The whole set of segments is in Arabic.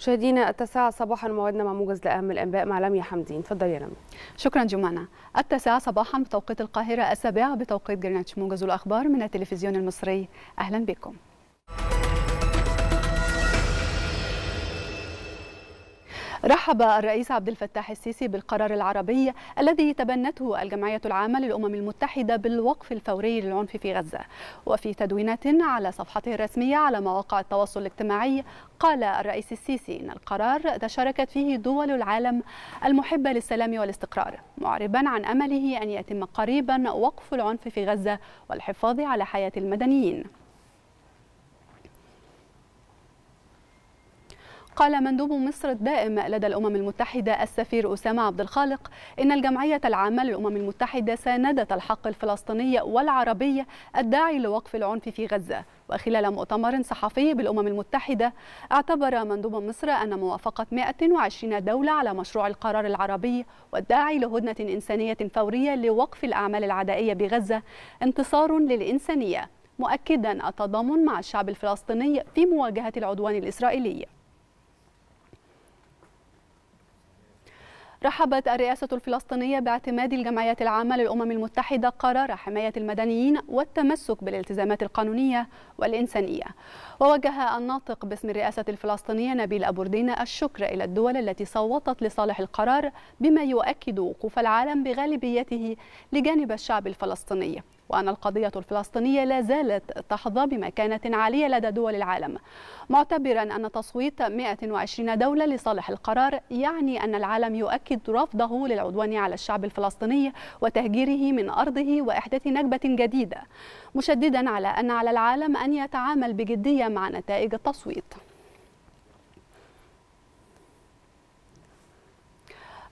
مشاهدينا التاسعة صباحا موعدنا مع موجز لأهم الأنباء مع لميا حمدين تفضلي يا لميا شكرا جمانة التاسعة صباحا بتوقيت القاهرة السابعة بتوقيت جرينتش موجز الأخبار من التلفزيون المصري أهلا بكم رحب الرئيس عبد الفتاح السيسي بالقرار العربي الذي تبنته الجمعية العامة للأمم المتحدة بالوقف الفوري للعنف في غزة وفي تدوينات على صفحته الرسمية على مواقع التواصل الاجتماعي قال الرئيس السيسي إن القرار تشاركت فيه دول العالم المحبة للسلام والاستقرار معربا عن أمله أن يتم قريبا وقف العنف في غزة والحفاظ على حياة المدنيين قال مندوب مصر الدائم لدى الأمم المتحدة السفير أسامة عبد الخالق إن الجمعية العامة للأمم المتحدة ساندت الحق الفلسطيني والعربي الداعي لوقف العنف في غزة وخلال مؤتمر صحفي بالأمم المتحدة اعتبر مندوب مصر أن موافقة 120 دولة على مشروع القرار العربي والداعي لهدنة إنسانية فورية لوقف الأعمال العدائية بغزة انتصار للإنسانية مؤكدا التضامن مع الشعب الفلسطيني في مواجهة العدوان الإسرائيلي رحبت الرئاسة الفلسطينية باعتماد الجمعية العامة للأمم المتحدة قرار حماية المدنيين والتمسك بالالتزامات القانونية والإنسانية ووجه الناطق باسم الرئاسة الفلسطينية نبيل أبوردين الشكر إلى الدول التي صوتت لصالح القرار بما يؤكد وقوف العالم بغالبيته لجانب الشعب الفلسطيني وأن القضية الفلسطينية لا زالت تحظى بمكانة عالية لدى دول العالم معتبرا أن تصويت 120 دولة لصالح القرار يعني أن العالم يؤكد رفضه للعدوان على الشعب الفلسطيني وتهجيره من أرضه وإحداث نكبة جديدة مشددا على أن على العالم أن يتعامل بجدية مع نتائج التصويت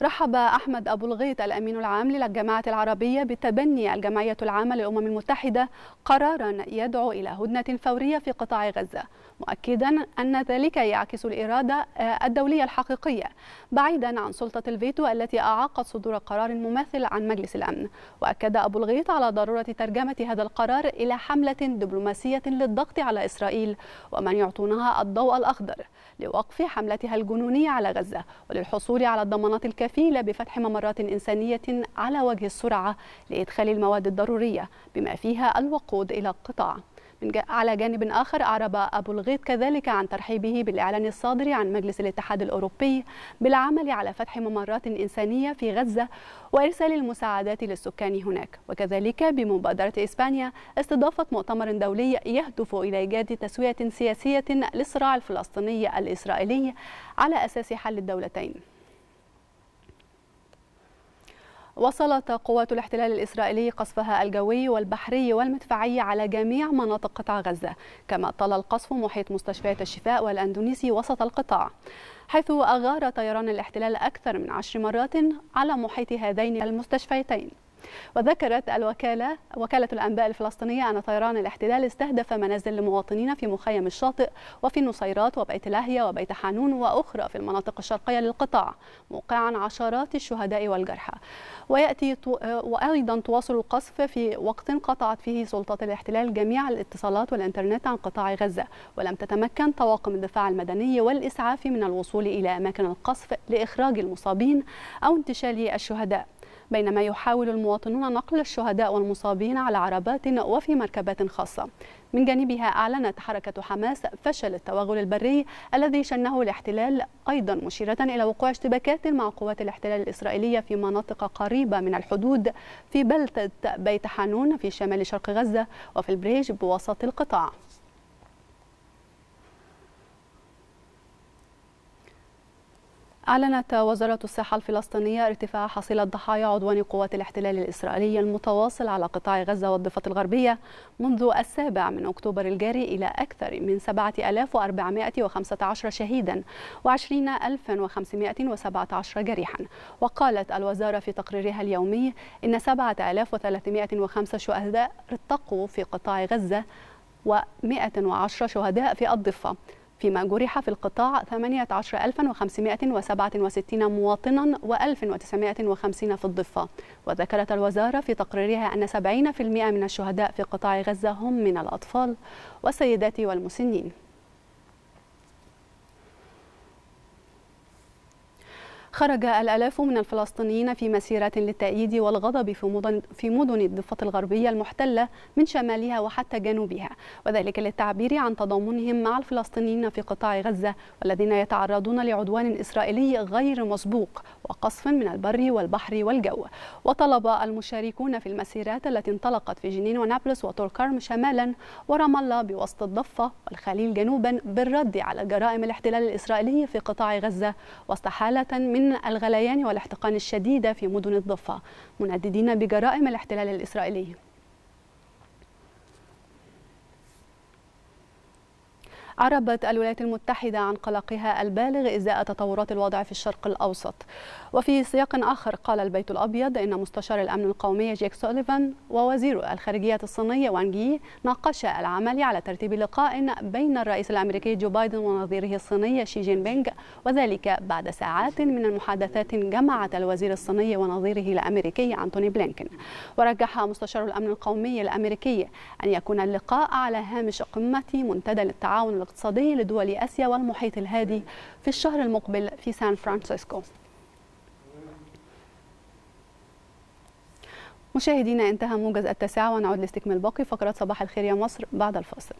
رحب أحمد أبو الغيط الأمين العام للجماعة العربية بتبني الجمعية العامة للأمم المتحدة قرارا يدعو إلى هدنة فورية في قطاع غزة مؤكدا أن ذلك يعكس الإرادة آه، الدولية الحقيقية بعيدا عن سلطة الفيتو التي أعاقت صدور قرار مماثل عن مجلس الأمن وأكد أبو الغيط على ضرورة ترجمة هذا القرار إلى حملة دبلوماسية للضغط على إسرائيل ومن يعطونها الضوء الأخضر لوقف حملتها الجنونية على غزة وللحصول على الضمانات الكافية الكفيلة بفتح ممرات إنسانية على وجه السرعة لإدخال المواد الضرورية بما فيها الوقود إلى القطاع على جانب آخر أعرب أبو الغيط كذلك عن ترحيبه بالإعلان الصادر عن مجلس الاتحاد الأوروبي بالعمل على فتح ممرات إنسانية في غزة وإرسال المساعدات للسكان هناك وكذلك بمبادرة إسبانيا استضافة مؤتمر دولي يهدف إلى إيجاد تسوية سياسية للصراع الفلسطيني الإسرائيلي على أساس حل الدولتين وصلت قوات الاحتلال الإسرائيلي قصفها الجوي والبحري والمدفعي على جميع مناطق قطاع غزة كما طال القصف محيط مستشفيات الشفاء والأندونيسي وسط القطاع حيث أغار طيران الاحتلال أكثر من عشر مرات على محيط هذين المستشفيتين وذكرت الوكالة وكالة الأنباء الفلسطينية أن طيران الاحتلال استهدف منازل لمواطنين في مخيم الشاطئ وفي النصيرات وبيت لاهيا وبيت حانون وأخرى في المناطق الشرقية للقطاع موقعا عشرات الشهداء والجرحى ويأتي وأيضا تواصل القصف في وقت قطعت فيه سلطات الاحتلال جميع الاتصالات والإنترنت عن قطاع غزة ولم تتمكن طواقم الدفاع المدني والإسعاف من الوصول إلى أماكن القصف لإخراج المصابين أو انتشال الشهداء بينما يحاول المواطنون نقل الشهداء والمصابين على عربات وفي مركبات خاصة من جانبها أعلنت حركة حماس فشل التوغل البري الذي شنه الاحتلال أيضا مشيرة إلى وقوع اشتباكات مع قوات الاحتلال الإسرائيلية في مناطق قريبة من الحدود في بلدة بيت حانون في شمال شرق غزة وفي البريج بوسط القطاع أعلنت وزارة الصحة الفلسطينية ارتفاع حصيلة ضحايا عدوان قوات الاحتلال الإسرائيلي المتواصل على قطاع غزة والضفة الغربية منذ السابع من أكتوبر الجاري إلى أكثر من 7415 شهيدا و20517 جريحا وقالت الوزارة في تقريرها اليومي إن 7305 شهداء ارتقوا في قطاع غزة و110 شهداء في الضفة فيما جرح في القطاع 18567 مواطنا و1950 في الضفة وذكرت الوزارة في تقريرها أن 70% من الشهداء في قطاع غزة هم من الأطفال والسيدات والمسنين خرج الآلاف من الفلسطينيين في مسيرات للتأييد والغضب في مدن, في مدن الضفة الغربية المحتلة من شمالها وحتى جنوبها وذلك للتعبير عن تضامنهم مع الفلسطينيين في قطاع غزة والذين يتعرضون لعدوان إسرائيلي غير مسبوق وقصف من البر والبحر والجو وطلب المشاركون في المسيرات التي انطلقت في جنين ونابلس وتوركرم شمالا ورام الله بوسط الضفة والخليل جنوبا بالرد على جرائم الاحتلال الإسرائيلي في قطاع غزة واستحالة من من الغليان والاحتقان الشديدة في مدن الضفة منددين بجرائم الاحتلال الإسرائيلي أعربت الولايات المتحدة عن قلقها البالغ إزاء تطورات الوضع في الشرق الأوسط وفي سياق آخر قال البيت الأبيض إن مستشار الأمن القومي جيك سوليفان ووزير الخارجية الصينية وانجي ناقشا العمل على ترتيب لقاء بين الرئيس الأمريكي جو بايدن ونظيره الصيني شي جين بينغ وذلك بعد ساعات من المحادثات جمعت الوزير الصيني ونظيره الأمريكي أنتوني بلينكن ورجح مستشار الأمن القومي الأمريكي أن يكون اللقاء على هامش قمة منتدى للتعاون الاقتصادي لدول آسيا والمحيط الهادي في الشهر المقبل في سان فرانسيسكو مشاهدينا انتهى موجز التاسعة ونعود لاستكمال باقي فقرات صباح الخير يا مصر بعد الفاصل